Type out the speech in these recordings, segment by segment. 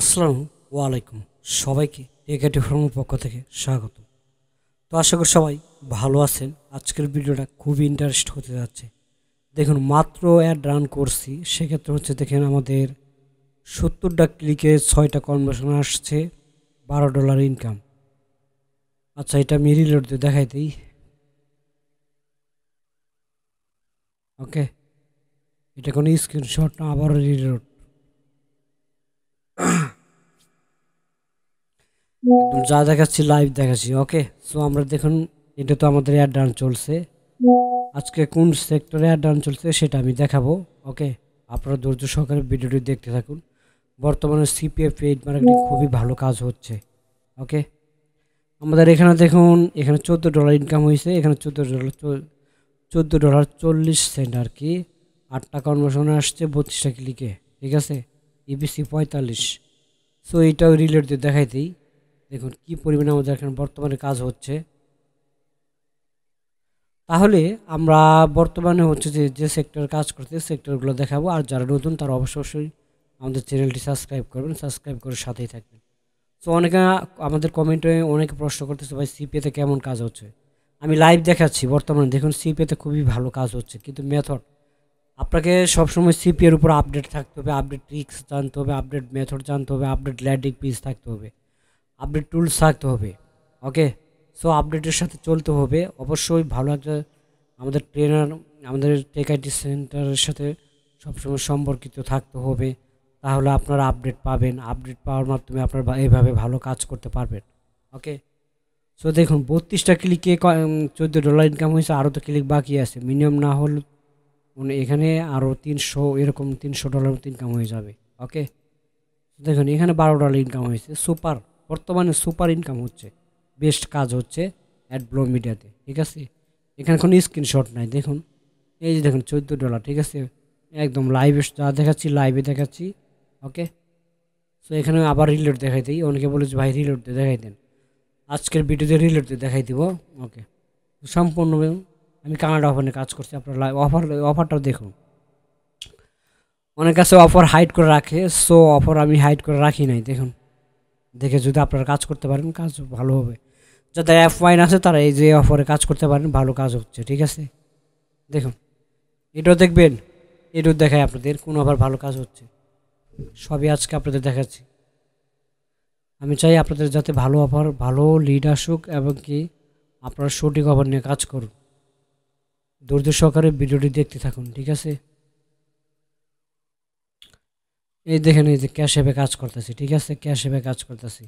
আসসালামু আলাইকুম সবাইকে একাটি ফর্মের পক্ষ থেকে স্বাগত তো আশা করি সবাই ভালো আছেন আজকের ভিডিওটা খুবই ইন্টারেস্ট হতে যাচ্ছে দেখুন মাত্র অ্যাড রান করছি সেক্ষেত্রে হচ্ছে দেখেন আমাদের সত্তরটা ক্লিকে ছয়টা কনভার্সন আসছে বারো ডলার ইনকাম আচ্ছা এটা আমি রিলোড দিয়ে দেখাই দিই ওকে এটা কোনো স্ক্রিনশট না আবার রিলোড যা দেখাচ্ছি লাইভ দেখাচ্ছি ওকে সো আমরা দেখুন এটা তো আমাদের অ্যাড ডান চলছে আজকে কোন সেক্টরে অ্যাড ডান চলছে সেটা আমি দেখাবো ওকে আপনারা ধৈর্য সহকারে ভিডিওটি দেখতে থাকুন বর্তমানে সিপিএফ এইট মার্কেটিং খুবই ভালো কাজ হচ্ছে ওকে আমাদের এখানে দেখুন এখানে চোদ্দো ডলার ইনকাম হয়েছে এখানে চোদ্দো ডলার চোদ্দো ডলার চল্লিশ সেন্ট আর কি আটটা কনভার্সনে আসছে বত্রিশটা ক্লিকে ঠিক আছে ইবিসি পঁয়তাল্লিশ সো এটাও রিলেটেড দেখাইতেই দেখুন কি পরিমাণে আমাদের এখানে বর্তমানে কাজ হচ্ছে তাহলে আমরা বর্তমানে হচ্ছে যে যে সেক্টর কাজ করতে সেক্টরগুলো দেখাবো আর যারা নতুন তারা অবশ্যই আমাদের চ্যানেলটি সাবস্ক্রাইব করবেন সাবস্ক্রাইব করে সাথেই থাকবেন সো অনেকে আমাদের কমেন্টে অনেকে প্রশ্ন করতেছে ভাই সিপিএতে কেমন কাজ হচ্ছে আমি লাইভ দেখাচ্ছি বর্তমানে দেখুন সিপিএতে খুবই ভালো কাজ হচ্ছে কিন্তু মেথড আপনাকে সবসময় সিপিএর উপর আপডেট থাকতে হবে আপডেট ট্রিক্স জানতে হবে আপডেট মেথড জানতে হবে আপডেট ল্যান্ডিং পিস থাকতে হবে আপডেট টুলস থাকতে হবে ওকে সো আপডেটের সাথে চলতে হবে অবশ্যই ভালো একটা আমাদের ট্রেনার আমাদের টেক আইটি সেন্টারের সাথে সবসময় সম্পর্কিত থাকতে হবে তাহলে আপনারা আপডেট পাবেন আপডেট পাওয়ার মাধ্যমে আপনারা এইভাবে ভালো কাজ করতে পারবেন ওকে সো দেখুন বত্রিশটা ক্লিকে চোদ্দ ডলার ইনকাম হয়েছে আরও তো ক্লিক বাকি আছে মিনিমাম না হল মানে এখানে আরও তিনশো এরকম তিনশো ডলার ইনকাম হয়ে যাবে ওকে দেখুন এখানে বারো ডলার ইনকাম হয়েছে সুপার বর্তমানে সুপার ইনকাম হচ্ছে বেস্ট কাজ হচ্ছে অ্যাড ব্লো মিডিয়াতে ঠিক আছে এখানে কোনো স্ক্রিনশট নাই দেখুন এই যে দেখুন চোদ্দো ডলার ঠিক আছে একদম লাইভে যা দেখাচ্ছি লাইভে দেখাচ্ছি ওকে সো এখানে আবার রিলেট দেখাই দিই অনেকে বলেছে ভাই রিলেট দিয়ে দেখাই দেন আজকের ভিডিওতে রিলেট দিয়ে দেখাই দিব ওকে সম্পূর্ণ আমি কানাডা অফারে কাজ করছি আপনার লাইভ অফার অফারটাও দেখুন অনেক কাছে অফার হাইড করে রাখে সো অফার আমি হাইড করে রাখি নাই দেখুন দেখে যদি আপনারা কাজ করতে পারেন কাজ ভালো হবে যাদের অ্যাপ ওয়াইন আছে তারা এই যে অফারে কাজ করতে পারেন ভালো কাজ হচ্ছে ঠিক আছে দেখুন এটাও দেখবেন এটাও দেখায় আপনাদের কোন অফার ভালো কাজ হচ্ছে সবই আজকে আপনাদের দেখাচ্ছি আমি চাই আপনাদের যাতে ভালো অফার ভালো লিড আসুক এবং কি আপনারা সঠিক অফার নিয়ে কাজ করুন ধৈর্য সহকারে ভিডিওটি দেখতে থাকুন ঠিক আছে এই দেখেন এই যে ক্যাশ অ্যাপে কাজ করতেছি ঠিক আছে ক্যাশ অ্যাপে কাজ করতেছি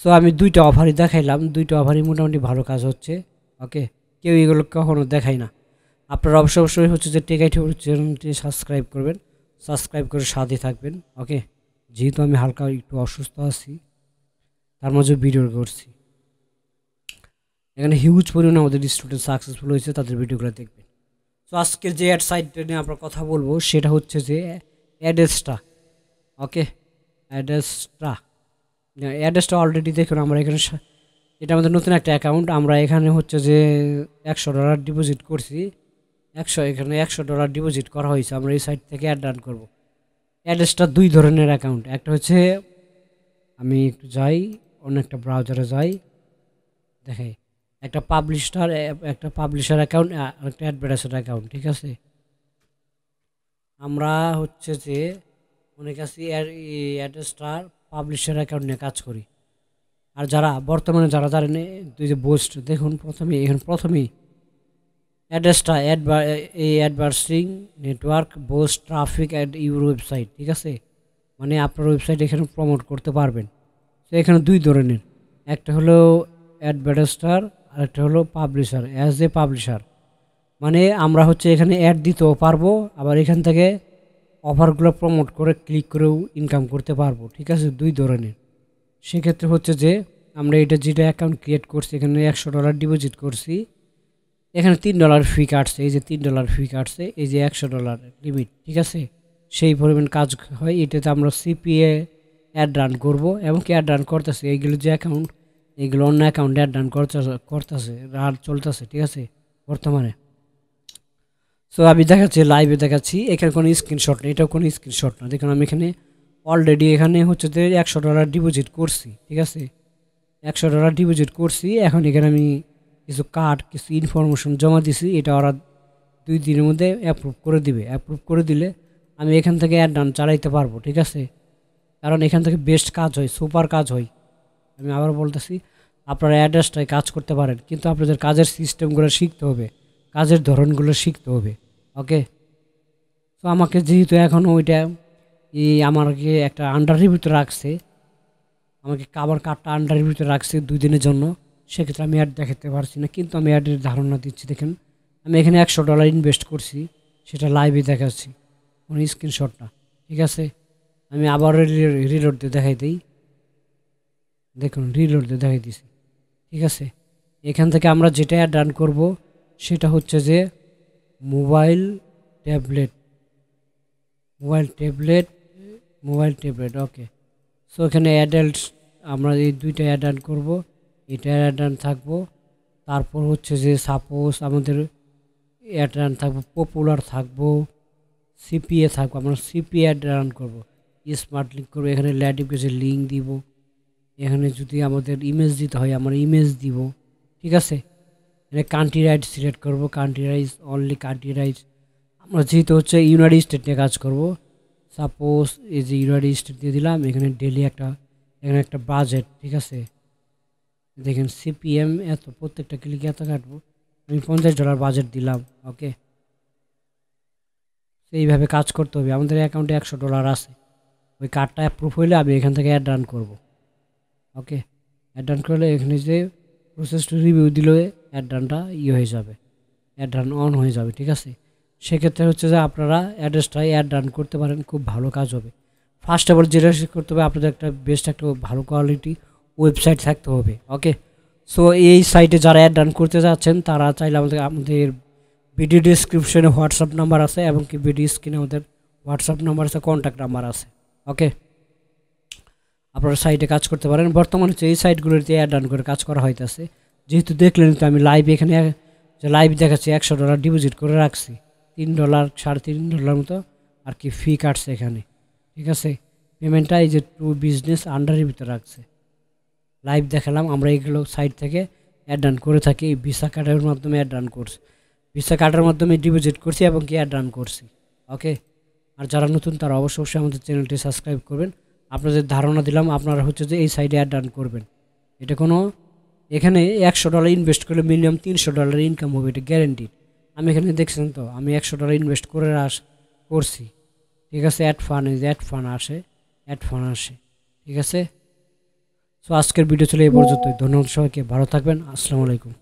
সো আমি দুইটা অফারই দেখাইলাম দুইটা অফারই মোটামুটি ভালো কাজ হচ্ছে ওকে কেউ এগুলো কখনও দেখায় না আপনারা অবশ্য অবশ্যই হচ্ছে যে টেকাই চ্যানেলটি সাবস্ক্রাইব করবেন সাবস্ক্রাইব করে সাথে থাকবেন ওকে যেহেতু আমি হালকা একটু অসুস্থ আছি তার মাঝে ভিডিও করছি এখানে হিউজ পরিমাণে আমাদের স্টুডেন্ট সাকসেসফুল হয়েছে তাদের ভিডিওগুলো দেখবেন তো আজকে যে অ্যাড সাইটটা নিয়ে আমরা কথা বলবো সেটা হচ্ছে যে অ্যাড্রেসটা ওকে অ্যাড্রেসটা অ্যাড্রেসটা অলরেডি দেখুন আমরা এখানে এটা আমাদের নতুন একটা অ্যাকাউন্ট আমরা এখানে হচ্ছে যে একশো ডলার ডিপোজিট করছি একশো এখানে একশো ডলার ডিপোজিট করা হয়েছে আমরা এই সাইট থেকে অ্যাড রান করবো অ্যাড্রেসটা দুই ধরনের অ্যাকাউন্ট একটা হচ্ছে আমি একটু যাই অন্য একটা ব্রাউজারে যাই দেখাই একটা পাবলিশার একটা পাবলিশার অ্যাকাউন্ট একটা অ্যাডভার্টাইজার অ্যাকাউন্ট ঠিক আছে আমরা হচ্ছে যে অনেক আছে অ্যাডস্টার পাবলিশার অ্যাকাউন্ট নিয়ে কাজ করি আর যারা বর্তমানে যারা জানেন দুই যে বোস্ট দেখুন প্রথমে এখন প্রথমেই অ্যাড্রেসটা অ্যাডভার এই advertising network boost traffic ad your website ঠিক আছে মানে আপনার ওয়েবসাইট এখানে প্রমোট করতে পারবেন তো এখানে দুই ধরনের একটা হলো অ্যাডভার্টাইজার আর একটা হলো পাবলিশার অ্যাজ এ পাবলিশার মানে আমরা হচ্ছে এখানে অ্যাড দিতেও পারবো আবার এখান থেকে অফারগুলো প্রমোট করে ক্লিক করেও ইনকাম করতে পারবো ঠিক আছে দুই ধরনের সেক্ষেত্রে হচ্ছে যে আমরা এটা যেটা অ্যাকাউন্ট ক্রিয়েট করছি এখানে একশো ডলার ডিপোজিট করছি এখানে তিন ডলার ফি কাটছে এই যে তিন ডলার ফি কাটছে এই যে একশো ডলার লিমিট ঠিক আছে সেই পরিমাণ কাজ হয় এটাতে আমরা সিপিএ অ্যাড রান করব এবং কি অ্যাড রান করতেছে এইগুলো যে অ্যাকাউন্ট এইগুলো অন্য অ্যাকাউন্টে অ্যাড রান করতে করতেছে রান চলতেছে ঠিক আছে বর্তমানে সো আমি দেখাচ্ছি লাইভে দেখাচ্ছি এখানে কোনো স্ক্রিনশট নেই এটাও কোনো স্ক্রিনশট না দেখুন আমি এখানে অলরেডি এখানে হচ্ছে যে একশো ডলার ডিপোজিট করছি ঠিক আছে একশো ডলার ডিপোজিট করছি এখন এখানে আমি কিছু কার্ড কিছু ইনফরমেশন জমা দিছি এটা ওরা দুই দিনের মধ্যে অ্যাপ্রুভ করে দিবে অ্যাপ্রুভ করে দিলে আমি এখান থেকে অ্যাডান চালাইতে পারবো ঠিক আছে কারণ এখান থেকে বেস্ট কাজ হয় সুপার কাজ হয় আমি আবার বলতেছি আপনারা অ্যাড্রেসটায় কাজ করতে পারেন কিন্তু আপনাদের কাজের সিস্টেমগুলো শিখতে হবে কাজের ধরনগুলো শিখতে হবে ওকে তো আমাকে যেহেতু এখন ওইটা ই আমাকে একটা আন্ডারের ভিতরে রাখছে আমাকে কাবার কার্ডটা আন্ডারের ভিতরে রাখছে দুই দিনের জন্য সেক্ষেত্রে আমি অ্যাড দেখাতে পারছি না কিন্তু আমি অ্যাডের ধারণা দিচ্ছি দেখেন আমি এখানে একশো ডলার ইনভেস্ট করছি সেটা লাইভে দেখাচ্ছি কোনো স্ক্রিনশটটা ঠিক আছে আমি আবার রিলোড দিয়ে দেখাই দিই দেখুন রিলোড দিয়ে দেখাই দিছি ঠিক আছে এখান থেকে আমরা যেটা অ্যাড রান করবো সেটা হচ্ছে যে mobile tablet mobile tablet mobile tablet okay so এখানে অ্যাডাল্ট আমরা এই দুইটা অ্যাডাল্ট করব এটা অ্যাডাল্ট থাকবো তারপর হচ্ছে যে সাপোজ আমাদের অ্যাড রান থাকবো পপুলার থাকবো সিপিএ থাকবো আমরা সিপিএ অ্যাড রান করবো স্মার্ট লিঙ্ক করবো এখানে ল্যাডিফিকেশন লিঙ্ক দিব এখানে যদি আমাদের ইমেজ দিতে হয় আমরা ইমেজ দিব ঠিক আছে এখানে কান্ট্রি রাইড সিলেক্ট করবো country rise only country rise আমরা যেহেতু হচ্ছে ইউনাইটেড স্টেট নিয়ে কাজ করব সাপোজ এই যে ইউনাইটেড স্টেট দিয়ে দিলাম এখানে ডেলি একটা এখানে একটা বাজেট ঠিক আছে দেখেন সিপিএম এত প্রত্যেকটা ক্লিকে এত কাটবো আমি পঞ্চাশ ডলার বাজেট দিলাম ওকে এইভাবে কাজ করতে হবে আমাদের অ্যাকাউন্টে একশো ডলার আছে ওই কার্ডটা অ্যাপ্রুভ হইলে আমি এখান থেকে অ্যাড রান করবো ওকে অ্যাড রান করলে এখানে যে প্রসেস টু রিভিউ দিলে অ্যাড্রানটা ইয়ে হয়ে যাবে অ্যাড্রান অন হয়ে যাবে ঠিক আছে সেক্ষেত্রে হচ্ছে যে আপনারা অ্যাড্রেসটা অ্যাড্রান করতে পারেন খুব ভালো কাজ হবে ফার্স্ট অফ অল যেটা করতে হবে আপনাদের একটা বেস্ট একটা ভালো কোয়ালিটি ওয়েবসাইট থাকতে হবে ওকে সো এই সাইটে যারা অ্যাড রান করতে যাচ্ছেন তারা চাইলে আমাদের আমাদের ভিডিও ডিসক্রিপশনে হোয়াটসঅ্যাপ নাম্বার আছে এবং কি ভিডিও স্ক্রিনে আমাদের হোয়াটসঅ্যাপ নাম্বার আছে কন্ট্যাক্ট নাম্বার আছে ওকে আপনারা সাইটে কাজ করতে পারেন বর্তমানে হচ্ছে এই সাইটগুলোতে অ্যাড ডান করে কাজ করা হইতেছে যেহেতু দেখলেন তো আমি লাইভ এখানে যে লাইভ দেখাচ্ছি একশো ডলার ডিপোজিট করে রাখছি তিন ডলার সাড়ে তিন ডলার মতো আর কি ফি কাটছে এখানে ঠিক আছে পেমেন্টটা এই যে টু বিজনেস আন্ডারের ভিতরে রাখছে লাইভ দেখালাম আমরা এইগুলো সাইড থেকে অ্যাড রান করে থাকি এই ভিসা কার্ডের মাধ্যমে অ্যাড রান করছি ভিসা কার্ডের মাধ্যমে ডিপোজিট করছি এবং কি অ্যাড রান করছি ওকে আর যারা নতুন তারা অবশ্যই অবশ্যই আমাদের চ্যানেলটি সাবস্ক্রাইব করবেন আপনাদের ধারণা দিলাম আপনারা হচ্ছে যে এই সাইডে অ্যাড রান করবেন এটা কোনো এখানে একশো ডলার ইনভেস্ট করলে মিনিমাম তিনশো ডলার ইনকাম হবে এটা গ্যারেন্টিড আমি এখানে দেখছেন তো আমি একশো ডলার ইনভেস্ট করে আস করছি ঠিক আছে অ্যাড ফান এই অ্যাড ফান আসে অ্যাড ফান আসে ঠিক আছে সো আজকের ভিডিও ছিল এই পর্যন্তই ধন্যবাদ সবাইকে ভালো থাকবেন আসসালামু আলাইকুম